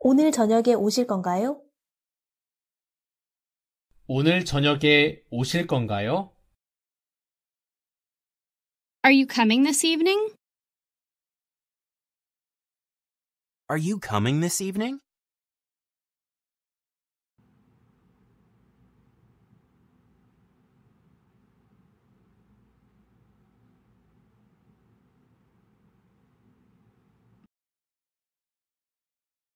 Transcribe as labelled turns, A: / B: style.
A: 오늘 저녁에 오실 건가요?
B: 오늘 저녁에 오실 건가요?
C: Are you coming this evening?
B: Are you coming this evening?